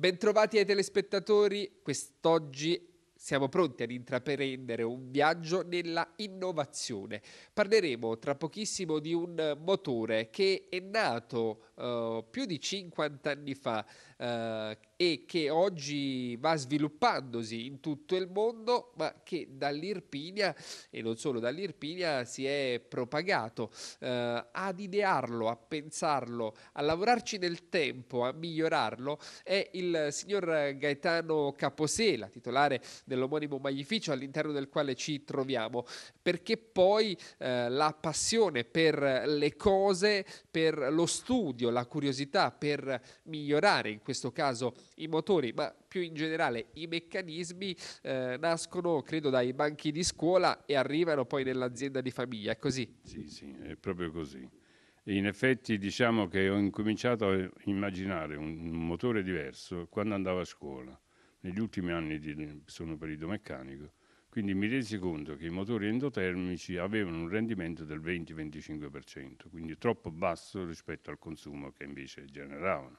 Bentrovati ai telespettatori, quest'oggi siamo pronti ad intraprendere un viaggio nella innovazione. Parleremo tra pochissimo di un motore che è nato eh, più di 50 anni fa uh, e che oggi va sviluppandosi in tutto il mondo, ma che dall'Irpinia e non solo dall'Irpinia si è propagato. Uh, ad idearlo, a pensarlo, a lavorarci nel tempo, a migliorarlo è il signor Gaetano Caposela, titolare dell'omonimo magnificio all'interno del quale ci troviamo, perché poi la passione per le cose, per lo studio, la curiosità per migliorare in questo caso i motori, ma più in generale i meccanismi eh, nascono credo dai banchi di scuola e arrivano poi nell'azienda di famiglia, è così? Sì, sì, è proprio così. In effetti diciamo che ho incominciato a immaginare un, motore diverso quando andavo a scuola. Negli ultimi anni di, sono perito meccanico quindi mi resi conto che i motori endotermici avevano un rendimento del 20-25%, quindi troppo basso rispetto al consumo che invece generavano.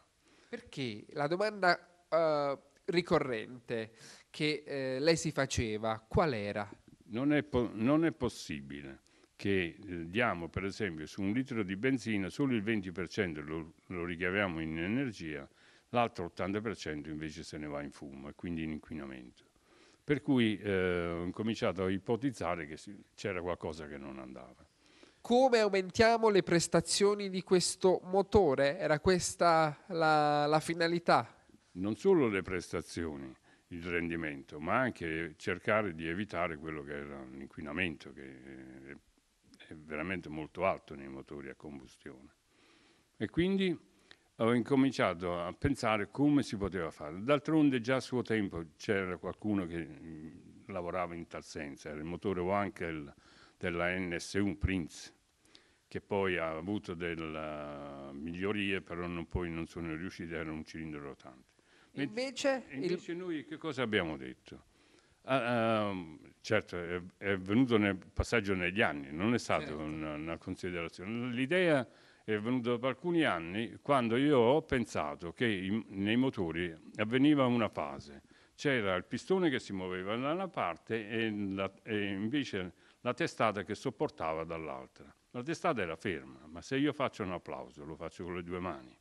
Perché la domanda uh, ricorrente che eh, lei si faceva, qual era? Non è, po- non è possibile che eh, diamo per esempio su un litro di benzina solo il 20% lo, lo ricaviamo in energia, l'altro 80% invece se ne va in fumo e quindi in inquinamento. Per cui eh, ho cominciato a ipotizzare che c'era qualcosa che non andava. Come aumentiamo le prestazioni di questo motore? Era questa la, la finalità? Non solo le prestazioni, il rendimento, ma anche cercare di evitare quello che era l'inquinamento, che è veramente molto alto nei motori a combustione. E quindi ho incominciato a pensare come si poteva fare. D'altronde già a suo tempo c'era qualcuno che mm, lavorava in tal senso, era il motore Wankel della NS1 Prince, che poi ha avuto delle migliorie, però non, poi non sono riusciti, era un cilindro rotante. Invece, invece il... noi che cosa abbiamo detto? Ah, ehm, certo, è, è, venuto nel passaggio negli anni, non è stata certo. una, una considerazione. L'idea è venuto dopo alcuni anni quando io ho pensato che in, nei motori avveniva una fase. C'era il pistone che si muoveva da una parte e, la, e invece la testata che sopportava dall'altra. La testata era ferma, ma se io faccio un applauso lo faccio con le due mani.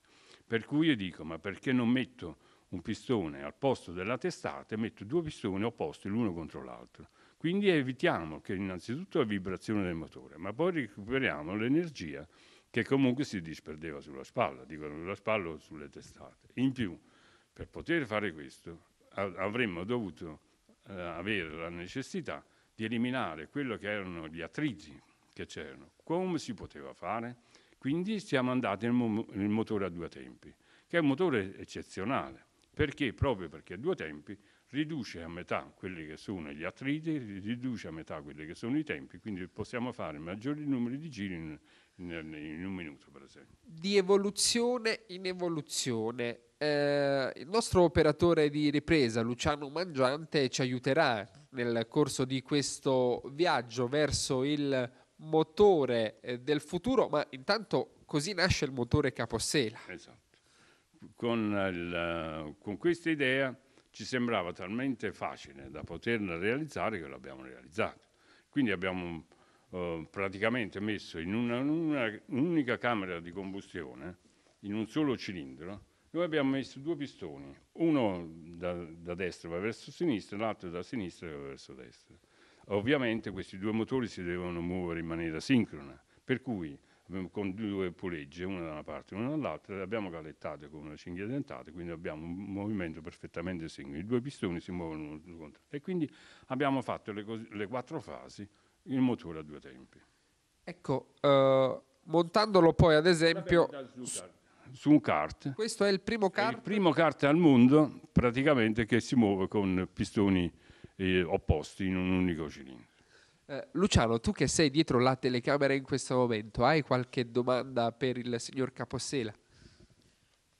Per cui io dico, ma perché non metto un pistone al posto della testata e metto due pistoni opposti l'uno contro l'altro? Quindi evitiamo che innanzitutto la vibrazione del motore, ma poi recuperiamo l'energia che comunque si disperdeva sulla spalla, dicono sulla spalla o sulle testate. In più, per poter fare questo, avremmo dovuto eh, avere la necessità di eliminare quello che erano gli attriti che c'erano. Come si poteva fare? Quindi siamo andati nel, mo- nel motore a due tempi, che è un motore eccezionale, perché proprio perché a due tempi riduce a metà quelli che sono gli attriti, riduce a metà quelli che sono i tempi, quindi possiamo fare maggiori numeri di giri in un minuto per esempio. Di evoluzione in evoluzione. Eh, il nostro operatore di ripresa, Luciano Mangiante, ci aiuterà nel corso di questo viaggio verso il motore eh, del futuro, ma intanto così nasce il motore capossela. Esatto. Con, il, con questa idea ci sembrava talmente facile da poterla realizzare che l'abbiamo realizzata. Quindi abbiamo eh, praticamente messo in un'unica camera di combustione, in un solo cilindro, noi abbiamo messo due pistoni, uno da, da destra va verso sinistra, l'altro da sinistra va verso destra. Ovviamente questi due motori si devono muovere in maniera sincrona, per cui con due pulegge, una da una parte e una dall'altra, le abbiamo galettate con una cinghia dentata, quindi abbiamo un movimento perfettamente singolo. I due pistoni si muovono l'uno contro l'altro. E quindi abbiamo fatto le, le, quattro fasi il motore a due tempi. Ecco, eh, montandolo poi ad esempio su, su un kart. Questo è il primo kart? È il primo kart al mondo praticamente che si muove con pistoni eh, opposti in un unico cilindro. Eh, Luciano, tu che sei dietro la telecamera in questo momento, hai qualche domanda per il signor Capossela?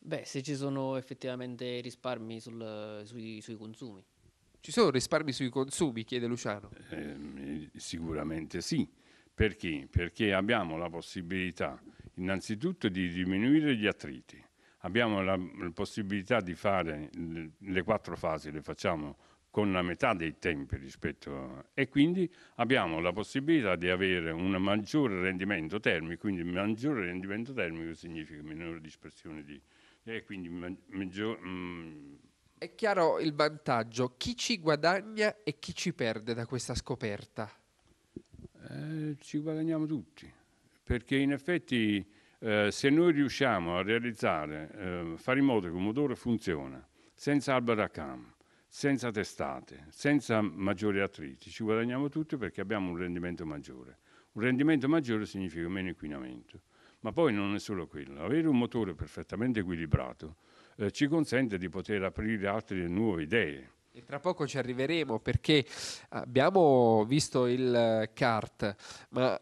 Beh, se ci sono effettivamente risparmi sul, sui, sui consumi. Ci sono risparmi sui consumi? chiede Luciano. Eh, sicuramente sì. Perché? Perché abbiamo la possibilità innanzitutto di diminuire gli attriti. Abbiamo la, la possibilità di fare le, le quattro fasi, le facciamo con la metà dei tempi rispetto a... e quindi abbiamo la possibilità di avere un maggiore rendimento termico, quindi maggiore rendimento termico significa minore dispersione di e quindi maggior, mm, è chiaro il vantaggio, chi ci guadagna e chi ci perde da questa scoperta? Eh, ci guadagniamo tutti, perché in effetti eh, se noi riusciamo a realizzare, eh, fare in modo che un motore funziona senza albero a cam, senza testate, senza maggiori attriti, ci guadagniamo tutti perché abbiamo un rendimento maggiore. Un rendimento maggiore significa meno inquinamento. Ma poi non è solo quello, avere un motore perfettamente equilibrato eh, ci consente di poter aprire altre nuove idee. E tra poco ci arriveremo perché abbiamo visto il CART, ma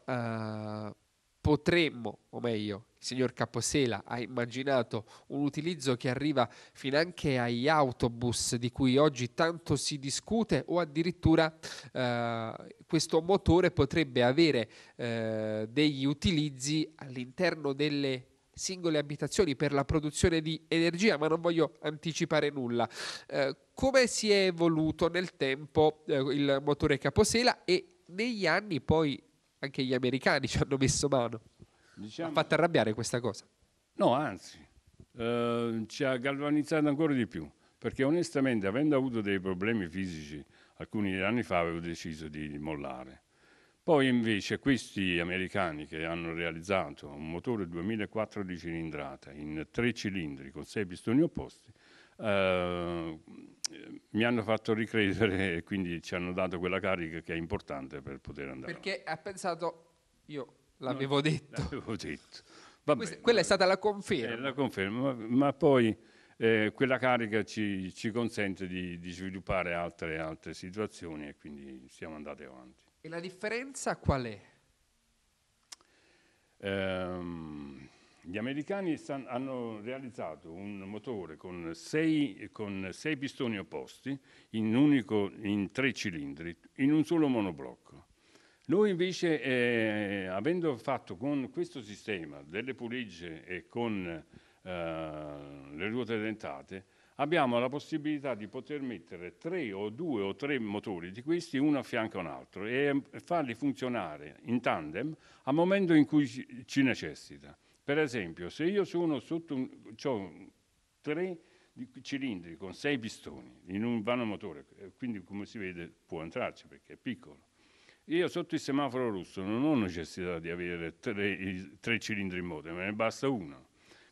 eh, potremmo, o meglio, il signor Caposela ha immaginato un utilizzo che arriva finanche agli autobus di cui oggi tanto si discute o addirittura eh, questo motore potrebbe avere eh, degli utilizzi all'interno delle singole abitazioni per la produzione di energia, ma non voglio anticipare nulla. Eh, come si è evoluto nel tempo eh, il motore caposela e negli anni poi anche gli americani ci hanno messo mano. Diciamo... Ha fatto arrabbiare questa cosa? No, anzi, eh, ci ha galvanizzato ancora di più, perché onestamente avendo avuto dei problemi fisici alcuni anni fa avevo deciso di mollare poi invece questi americani che hanno realizzato un motore 2004 di cilindrata in tre cilindri con sei pistoni opposti, eh, mi hanno fatto ricredere e quindi ci hanno dato quella carica che è importante per poter andare. Perché ha pensato, io l'avevo no, detto. L'avevo detto. Vabbè, Questa, quella è stata la conferma. Eh, la conferma, ma, ma poi eh, quella carica ci, ci consente di, di sviluppare altre, altre situazioni e quindi siamo andati avanti. E la differenza qual è? Um, gli americani san, hanno realizzato un motore con sei, con sei pistoni opposti, in, unico, in tre cilindri, in un solo monoblocco. Noi invece, eh, avendo fatto con questo sistema delle pulizie e con eh, le ruote dentate, abbiamo la possibilità di poter mettere tre o due o tre motori di questi uno a fianco a un altro e ehm, farli funzionare in tandem al momento in cui ci necessita. Per esempio, se io sono sotto un, ho tre cilindri con sei pistoni in un vano motore, eh, quindi come si vede può entrarci perché è piccolo. Io sotto il semaforo rosso non ho necessità di avere tre, tre cilindri in moto, me eh, ne basta uno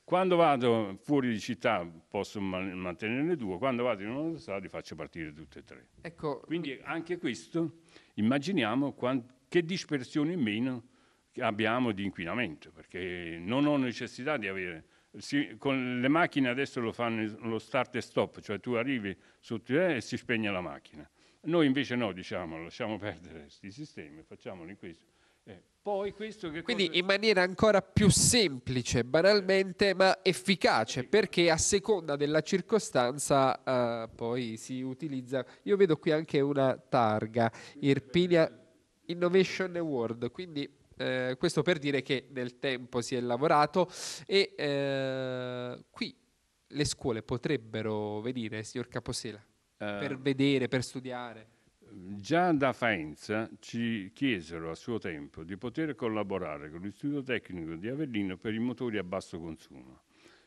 quando vado fuori di città posso mantenerne due, quando vado in un'autostrada li faccio partire tutte e tre. Ecco, Quindi anche questo, immaginiamo che dispersione in meno abbiamo di inquinamento, perché non ho necessità di avere... Si, con le macchine adesso lo fanno lo start e stop, cioè tu arrivi sotto e si spegne la macchina. Noi invece no, diciamo, lasciamo perdere questi sistemi, facciamoli in questo quindi in maniera ancora più semplice, banalmente, ma efficace, perché a seconda della circostanza uh, poi si utilizza. Io vedo qui anche una targa, Irpinia Innovation Award, quindi eh, questo per dire che nel tempo si è lavorato e eh, qui le scuole potrebbero venire, signor Caposela, uh, per eh. vedere, per studiare. Già da Faenza ci chiesero a suo tempo di poter collaborare con l'Istituto Tecnico di Avellino per i motori a basso consumo.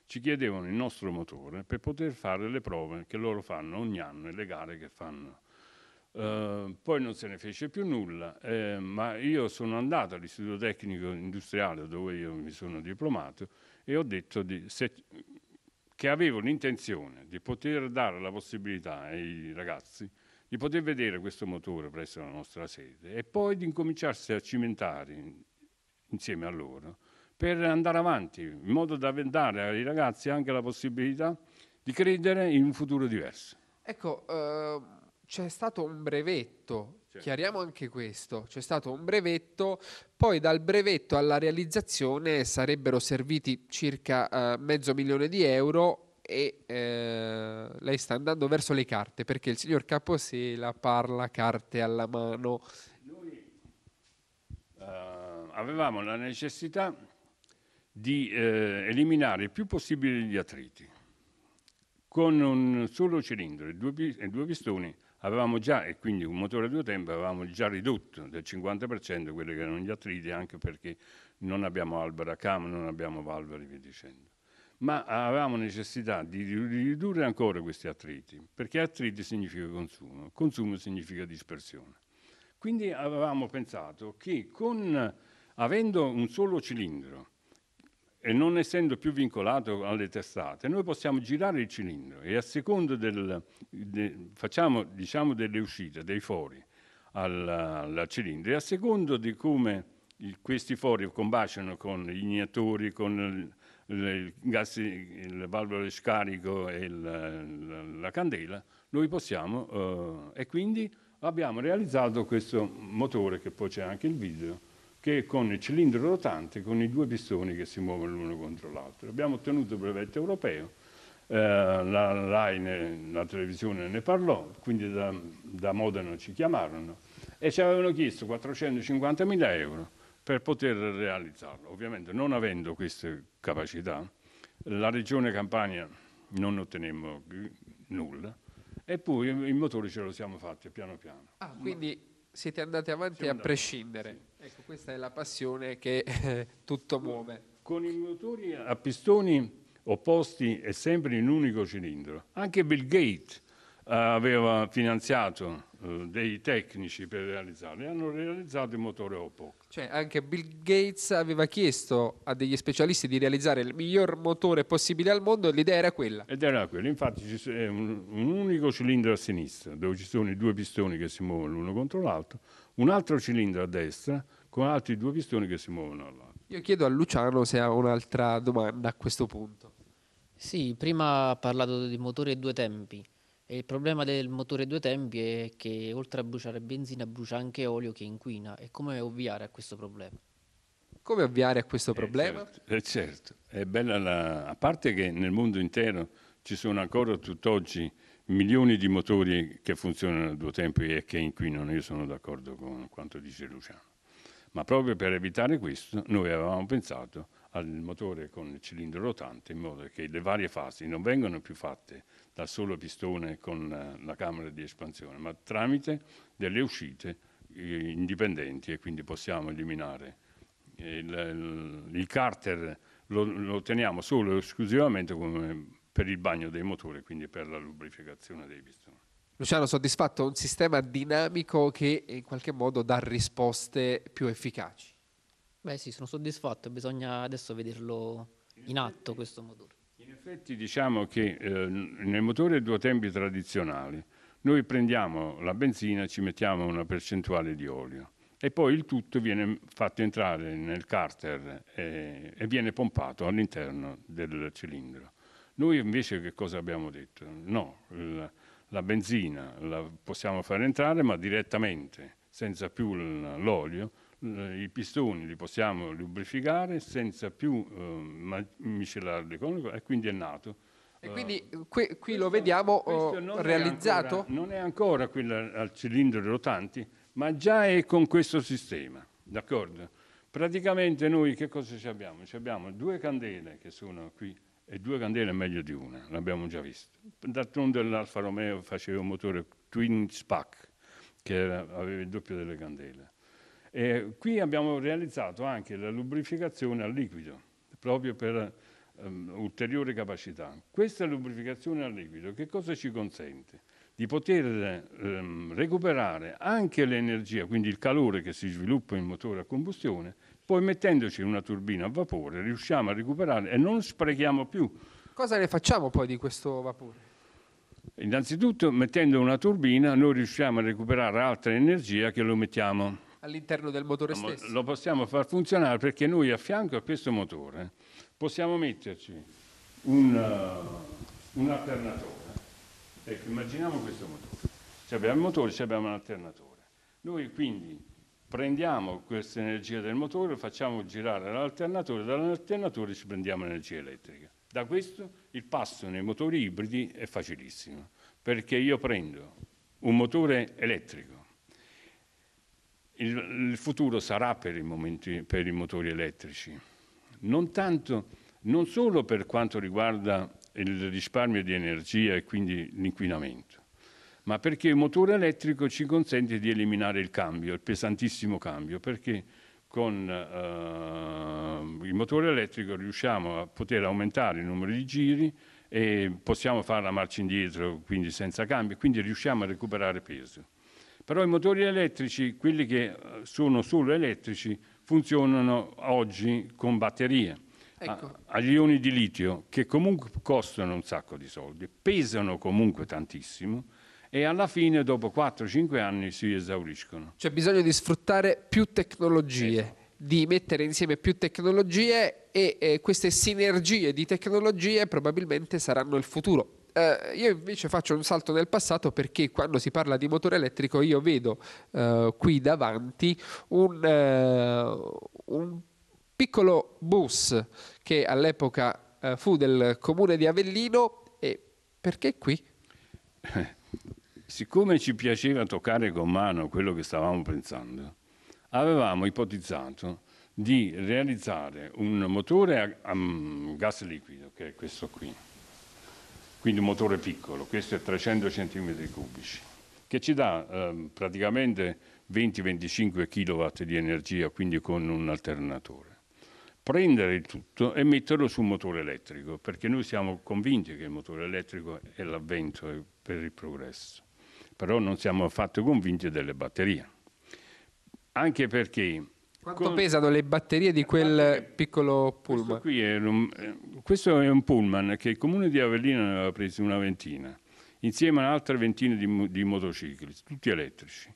Ci chiedevano il nostro motore per poter fare le prove che loro fanno ogni anno e le gare che fanno. Uh, poi non se ne fece più nulla, eh, ma io sono andato all'Istituto Tecnico Industriale dove io mi sono diplomato e ho detto di, se, che avevo l'intenzione di poter dare la possibilità ai ragazzi di poter vedere questo motore presso la nostra sede e poi di incominciarsi a cimentare insieme a loro per andare avanti, in modo da dare ai ragazzi anche la possibilità di credere in un futuro diverso. Ecco, uh, c'è stato un brevetto, certo. chiariamo anche questo, c'è stato un brevetto, poi dal brevetto alla realizzazione sarebbero serviti circa uh, mezzo milione di euro e eh, lei sta andando verso le carte perché il signor Caposela parla carte alla mano. Noi uh, avevamo la necessità di eh, eliminare il più possibile gli attriti. Con un solo cilindro e due, e due pistoni avevamo già, e quindi un motore a due tempi, avevamo già ridotto del 50% quelli che erano gli attriti, anche perché non abbiamo albero a cam, non abbiamo valvole e via dicendo ma avevamo necessità di ridurre ancora questi attriti, perché attriti significa consumo, consumo significa dispersione. Quindi avevamo pensato che con, avendo un solo cilindro e non essendo più vincolato alle testate, noi possiamo girare il cilindro e a seconda del, de, facciamo diciamo, delle uscite, dei fori al, al cilindro e a seconda di come il, questi fori combaciano con gli iniettori, con il gas, il valvole scarico e il, la, la, candela, noi possiamo eh, e quindi abbiamo realizzato questo motore che poi c'è anche il video che è con il cilindro rotante con i due pistoni che si muovono l'uno contro l'altro. Abbiamo ottenuto il brevetto europeo, eh, la RAI, la televisione ne parlò, quindi da, da Modena ci chiamarono e ci avevano chiesto 450 mila euro per poter realizzarlo. Ovviamente non avendo queste capacità, la regione Campania non ottenemmo nulla e poi il motore ce lo siamo fatti piano piano. Ah, quindi siete andati avanti siamo a andati prescindere. sì. Ecco, questa è la passione che eh, tutto muove. Con i motori a pistoni opposti e sempre in un unico cilindro. Anche Bill Gates eh, aveva finanziato eh, dei tecnici per realizzarli, hanno realizzato il motore Opoc. Cioè anche Bill Gates aveva chiesto a degli specialisti di realizzare il miglior motore possibile al mondo e l'idea era quella. Ed era quella, infatti è un, un unico cilindro a sinistra dove ci sono i due pistoni che si muovono l'uno contro l'altro, un altro cilindro a destra con altri due pistoni che si muovono all'altro. Io chiedo a Luciano se ha un'altra domanda a questo punto. Sì, prima ha parlato di motore a due tempi. E il problema del motore due tempi è che oltre a bruciare benzina brucia anche olio che inquina. E come ovviare a questo problema? Come ovviare a questo eh, problema? Certo, eh, certo, è bella la... A parte che nel mondo intero ci sono ancora tutt'oggi milioni di motori che funzionano a due tempi e che inquinano, io sono d'accordo con quanto dice Luciano. Ma proprio per evitare questo noi avevamo pensato al motore con il cilindro rotante in modo che le varie fasi non vengano più fatte dal solo pistone con eh, la camera di espansione, ma tramite delle uscite eh, indipendenti e quindi possiamo eliminare eh, il, il carter lo, lo otteniamo solo e esclusivamente per il bagno dei motori, quindi per la lubrificazione dei pistoni. Luciano, soddisfatto? Un sistema dinamico che in qualche modo dà risposte più efficaci. Beh sì, sono soddisfatto, bisogna adesso vederlo in atto questo motore. In effetti diciamo che eh, nel motore due tempi tradizionali noi prendiamo la benzina, ci mettiamo una percentuale di olio e poi il tutto viene fatto entrare nel carter e, e viene pompato all'interno del cilindro. Noi invece che cosa abbiamo detto? No, la, la benzina la possiamo far entrare ma direttamente, senza più l'olio, eh, i pistoni li possiamo lubrificare senza più eh, miscelarli con e quindi è nato. E eh, quindi qui, qui lo vediamo non realizzato? È ancora, non è ancora quello al cilindro rotanti, ma già è con questo sistema, d'accordo? Praticamente noi che cosa ci abbiamo? Ci abbiamo due candele che sono qui e due candele è meglio di una, l'abbiamo già visto. D'altronde l'Alfa Romeo faceva un motore twin spac che era, aveva il doppio delle candele e qui abbiamo realizzato anche la lubrificazione al liquido, proprio per um, ulteriore capacità. Questa lubrificazione al liquido che cosa ci consente? Di poter um, recuperare anche l'energia, quindi il calore che si sviluppa in motore a combustione, poi mettendoci una turbina a vapore riusciamo a recuperare e non sprechiamo più. Cosa ne facciamo poi di questo vapore? Innanzitutto mettendo una turbina noi riusciamo a recuperare altra energia che lo mettiamo all'interno del motore stesso. Lo possiamo far funzionare perché noi a fianco a questo motore possiamo metterci un, eh, un alternatore. Ecco, immaginiamo questo motore. Se abbiamo il motore, se abbiamo un alternatore. Noi quindi prendiamo questa energia del motore, facciamo girare l'alternatore, dall'alternatore ci prendiamo l'energia elettrica. Da questo il passo nei motori ibridi è facilissimo, perché io prendo un motore elettrico, il, il futuro sarà per i, momenti, per i motori elettrici, non, tanto, non solo per quanto riguarda il risparmio di energia e quindi l'inquinamento, ma perché il motore elettrico ci consente di eliminare il cambio, il pesantissimo cambio, perché con eh, il motore elettrico riusciamo a poter aumentare il numero di giri e possiamo fare la marcia indietro, quindi senza cambio, quindi riusciamo a recuperare peso. Però i motori elettrici, quelli che eh, sono solo elettrici, funzionano oggi con batterie. Ecco. A, agli ioni di litio che comunque costano un sacco di soldi, pesano comunque tantissimo e alla fine dopo 4-5 anni si esauriscono. C'è bisogno di sfruttare più tecnologie, esatto. di mettere insieme più tecnologie e eh, queste sinergie di tecnologie probabilmente saranno il futuro eh, io invece faccio un salto nel passato perché quando si parla di motore elettrico io vedo eh, qui davanti un, eh, un piccolo bus che all'epoca eh, fu del comune di Avellino e perché qui? Eh, siccome ci piaceva toccare con mano quello che stavamo pensando, avevamo ipotizzato di realizzare un motore a, a mm, gas liquido, che è questo qui, quindi un motore piccolo, questo è 300 cm cubici, che ci dà eh, praticamente 20-25 kW di energia, quindi con un alternatore. Prendere il tutto e metterlo su un motore elettrico, perché noi siamo convinti che il motore elettrico è l'avvento per il progresso, però non siamo affatto convinti delle batterie, anche perché quanto Con... pesano le batterie di quel piccolo pullman? Questo, è un, eh, questo è un pullman che il comune di Avellino ne aveva preso una ventina, insieme ad altre ventina di, di motocicli, tutti elettrici.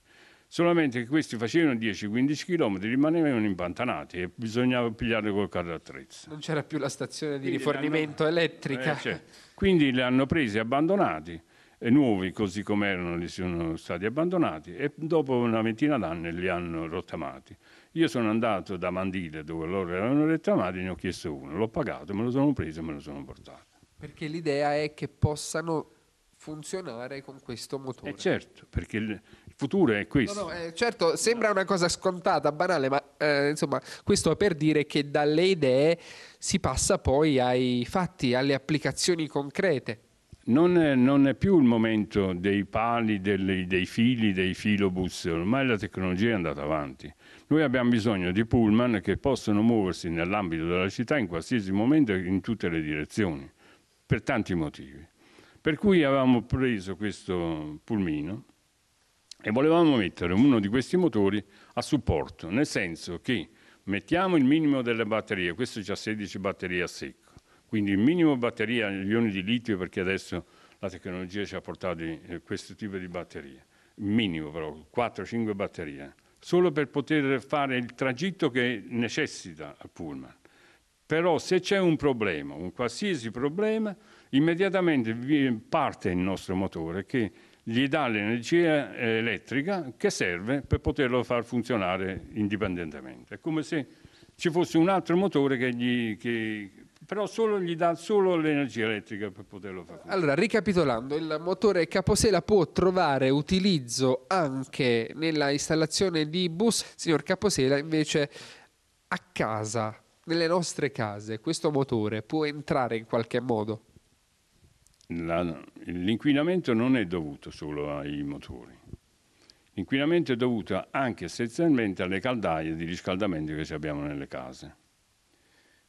Solamente che questi facevano 10-15 km, rimanevano impantanati e bisognava pigliarli col carro attrezzo. Non c'era più la stazione di Quindi rifornimento hanno... elettrica. Eh, cioè. Quindi li hanno presi abbandonati e nuovi così come erano li sono stati abbandonati e dopo una ventina d'anni li hanno rottamati. Io sono andato da Mandile, dove loro erano rettamati, ne ho chiesto uno, l'ho pagato, me lo sono preso e me lo sono portato. Perché l'idea è che possano funzionare con questo motore. Eh certo, perché il futuro è questo. No, no, eh, certo, sembra una cosa scontata, banale, ma eh, insomma, questo per dire che dalle idee si passa poi ai fatti, alle applicazioni concrete. Non è, non è più il momento dei pali, delle, dei fili, dei filobus, ormai la tecnologia è andata avanti. Noi abbiamo bisogno di pullman che possono muoversi nell'ambito della città in qualsiasi momento e in tutte le direzioni, per tanti motivi. Per cui avevamo preso questo pulmino e volevamo mettere uno di questi motori a supporto, nel senso che mettiamo il minimo delle batterie, questo c'ha 16 batterie a secco, quindi il minimo batteria agli ioni di litio perché adesso la tecnologia ci ha portato eh, questo tipo di batterie, il minimo però, 4-5 batterie solo per poter fare il tragitto che necessita al pullman. Però se c'è un problema, un qualsiasi problema, immediatamente parte il nostro motore che gli dà l'energia eh, elettrica che serve per poterlo far funzionare indipendentemente. È come se ci fosse un altro motore che, gli, che però solo, gli dà solo l'energia elettrica per poterlo fare. Allora, ricapitolando, il motore Caposela può trovare utilizzo anche nella installazione di bus, signor Caposela invece a casa, nelle nostre case, questo motore può entrare in qualche modo? l'inquinamento non è dovuto solo ai motori. L'inquinamento è dovuto anche essenzialmente alle caldaie di riscaldamento che abbiamo nelle case.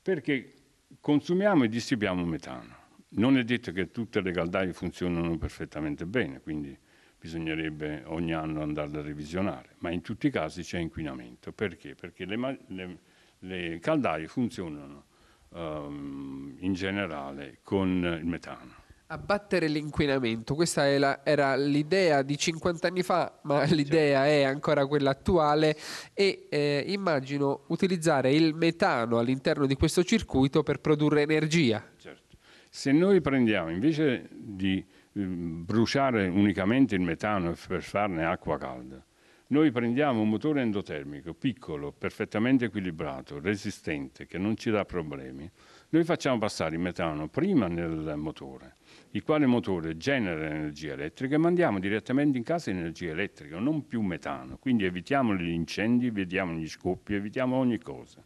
Perché consumiamo e distribuiamo metano. Non è detto che tutte le caldaie funzionano perfettamente bene, quindi bisognerebbe ogni anno andarle a revisionare, ma in tutti i casi c'è inquinamento. Perché? Perché le, le, le caldaie funzionano um, in generale con il metano. Abbattere l'inquinamento, questa era l'idea di 50 anni fa, ma eh, certo. l'idea è ancora quella attuale e eh, immagino utilizzare il metano all'interno di questo circuito per produrre energia. Certo. Se noi prendiamo invece di eh, bruciare unicamente il metano per farne acqua calda, noi prendiamo un motore endotermico piccolo, perfettamente equilibrato, resistente, che non ci dà problemi, noi facciamo passare il metano prima nel motore il quale motore genera energia elettrica e mandiamo direttamente in casa energia elettrica, non più metano. Quindi evitiamo gli incendi, evitiamo gli scoppi, evitiamo ogni cosa.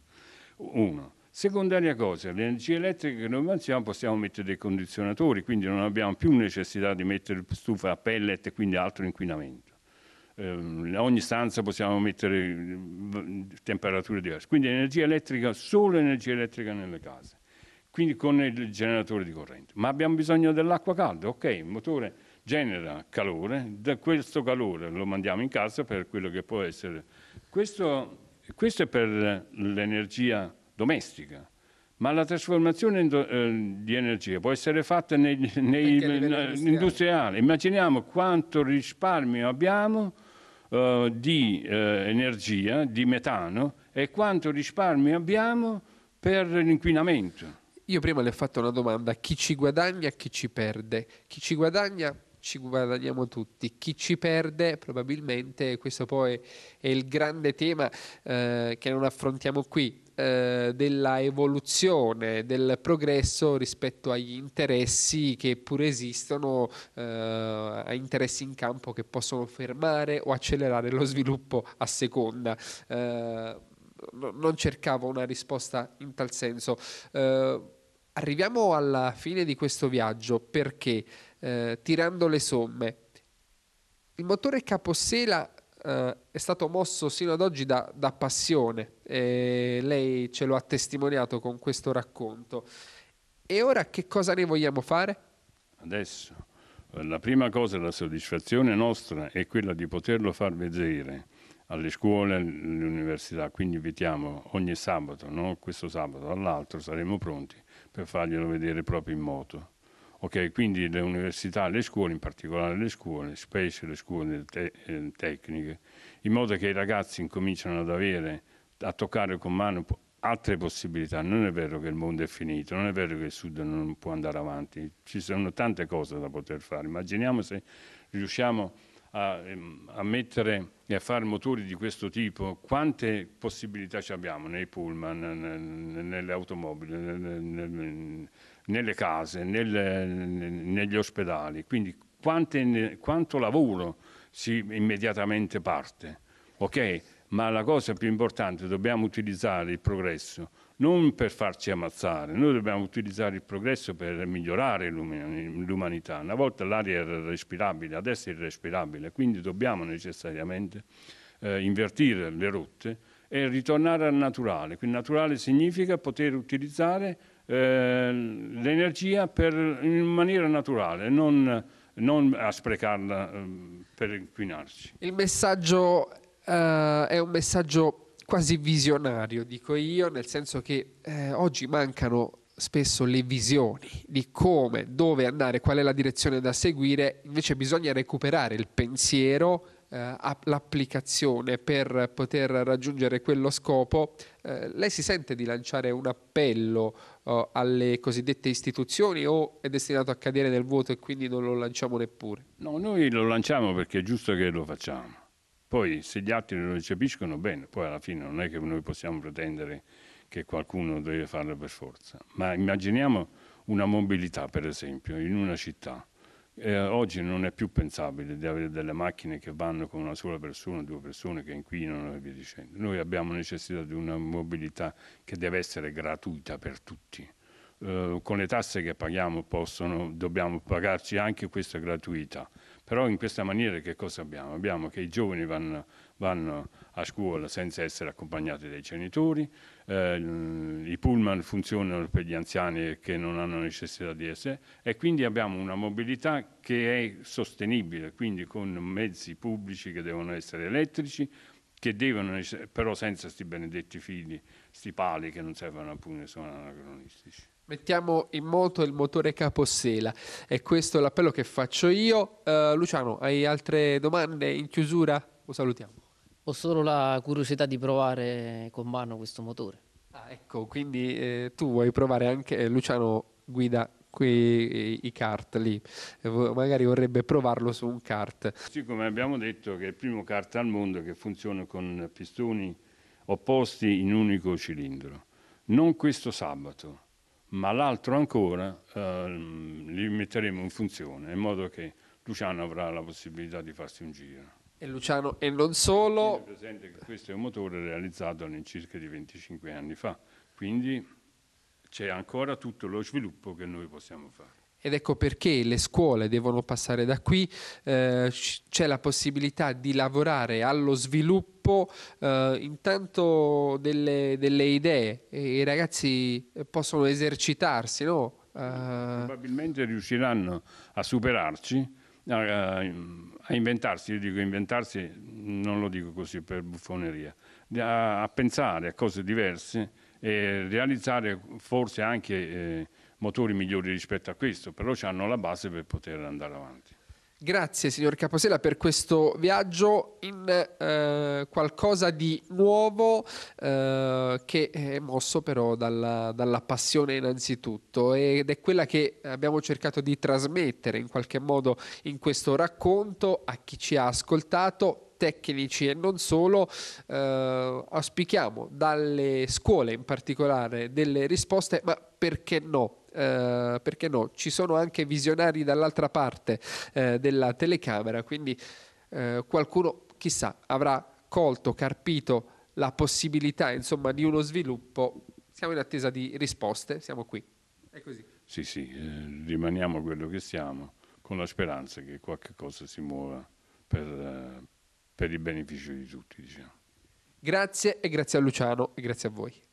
Uno. Secondaria cosa, l'energia elettrica che noi mangiamo possiamo mettere dei condizionatori, quindi non abbiamo più necessità di mettere stufa a pellet e quindi altro inquinamento. Eh, in ogni stanza possiamo mettere mm, temperature diverse. Quindi energia elettrica, solo energia elettrica nelle case quindi con il generatore di corrente. Ma abbiamo bisogno dell'acqua calda, ok, il motore genera calore, da questo calore lo mandiamo in casa per quello che può essere. Questo, questo è per l'energia domestica, ma la trasformazione eh, di energia può essere fatta nei, nei, eh, Immaginiamo quanto risparmio abbiamo uh, di uh, energia, di metano, e quanto risparmio abbiamo per l'inquinamento. Io prima le ho fatto una domanda, chi ci guadagna, chi ci perde? Chi ci guadagna ci guadagniamo tutti. Chi ci perde, probabilmente, questo poi è il grande tema eh, che non affrontiamo qui, eh, della evoluzione, del progresso rispetto agli interessi che pure esistono, eh, a interessi in campo che possono fermare o accelerare lo sviluppo a seconda. Eh, no, non cercavo una risposta in tal senso. Eh, Arriviamo alla fine di questo viaggio perché, eh, tirando le somme, il motore capossela eh, è stato mosso sino ad oggi da, da passione, e lei ce lo ha testimoniato con questo racconto. E ora che cosa ne vogliamo fare? Adesso, la prima cosa, la soddisfazione nostra è quella di poterlo far vedere alle scuole, alle università. Quindi invitiamo ogni sabato, non questo sabato, dall'altro saremo pronti per farglielo vedere proprio in moto. Okay, quindi le università le scuole, in particolare le scuole, specie le scuole te- eh, tecniche, in modo che i ragazzi incominciano ad avere, a toccare con mano altre possibilità. Non è vero che il mondo è finito, non è vero che il Sud non può andare avanti, ci sono tante cose da poter fare. Immaginiamo se riusciamo a a, ehm, a, mettere e a fare motori di questo tipo, quante possibilità abbiamo nei pullman, nelle automobili, nelle case, nelle, negli ospedali? Quindi quante, quanto lavoro si immediatamente parte? Ok? Ma la cosa più importante, dobbiamo utilizzare il progresso non per farci ammazzare, noi dobbiamo utilizzare il progresso per migliorare l'umanità. Una volta l'aria era respirabile, adesso è irrespirabile, quindi dobbiamo necessariamente eh, invertire le rotte e ritornare al naturale. Quindi naturale significa poter utilizzare eh, l'energia in maniera naturale, non, non a sprecarla eh, per inquinarci. Il messaggio eh, è un messaggio quasi visionario, dico io, nel senso che eh, oggi mancano spesso le visioni di come, dove andare, qual è la direzione da seguire, invece bisogna recuperare il pensiero, eh, l'applicazione per poter raggiungere quello scopo. Eh, lei si sente di lanciare un appello eh, alle cosiddette istituzioni o è destinato a cadere nel vuoto e quindi non lo lanciamo neppure? No, noi lo lanciamo perché è giusto che lo facciamo poi se gli altri non lo recepiscono bene, poi alla fine non è che noi possiamo pretendere che qualcuno deve farlo per forza, ma immaginiamo una mobilità per esempio in una città. Eh, oggi non è più pensabile di avere delle macchine che vanno con una sola persona, due persone che inquinano e via dicendo. Noi abbiamo necessità di una mobilità che deve essere gratuita per tutti eh, con le tasse che paghiamo possono, dobbiamo pagarci anche questa gratuità. Però in questa maniera che cosa abbiamo? Abbiamo che i giovani vanno, vanno a scuola senza essere accompagnati dai genitori, eh, i pullman funzionano per gli anziani che non hanno necessità di essere e quindi abbiamo una mobilità che è sostenibile, quindi con mezzi pubblici che devono essere elettrici, che devono però senza questi benedetti fili, stipali che non servono appunto, sono anacronistici. Mettiamo in moto il motore capossela e questo è l'appello che faccio io. Uh, Luciano, hai altre domande in chiusura? O salutiamo. Ho solo la curiosità di provare con mano questo motore. Ah, ecco, quindi eh, tu vuoi provare anche, eh, Luciano guida qui eh, i kart lì, eh, magari vorrebbe provarlo su un kart. Sì, come abbiamo detto che è il primo kart al mondo che funziona con pistoni opposti in un unico cilindro. Non questo sabato, ma l'altro ancora eh, li metteremo in funzione, in modo che Luciano avrà la possibilità di farsi un giro. E Luciano, e non solo... presente che questo è un motore realizzato all'incirca di 25 anni fa, quindi c'è ancora tutto lo sviluppo che noi possiamo fare. Ed ecco perché le scuole devono passare da qui, eh, c'è la possibilità di lavorare allo sviluppo eh, intanto delle, delle idee e i ragazzi possono esercitarsi. No? Uh... Probabilmente riusciranno a superarci, a, a, inventarsi, io dico inventarsi, non lo dico così per buffoneria, a, a pensare a cose diverse e realizzare forse anche... Eh, motori migliori rispetto a questo, però hanno la base per poter andare avanti. Grazie signor Caposella per questo viaggio in eh, qualcosa di nuovo eh, che è mosso però dalla, dalla, passione innanzitutto ed è quella che abbiamo cercato di trasmettere in qualche modo in questo racconto a chi ci ha ascoltato tecnici e non solo, eh, auspichiamo dalle scuole in particolare delle risposte, ma perché no? Eh, perché no, ci sono anche visionari dall'altra parte eh, della telecamera, quindi eh, qualcuno chissà avrà colto, carpito la possibilità insomma, di uno sviluppo. Siamo in attesa di risposte, siamo qui. È così. Sì, sì, eh, rimaniamo quello che siamo, con la speranza che qualche cosa si muova per, eh, per il beneficio di tutti. Diciamo. Grazie e grazie a Luciano e grazie a voi.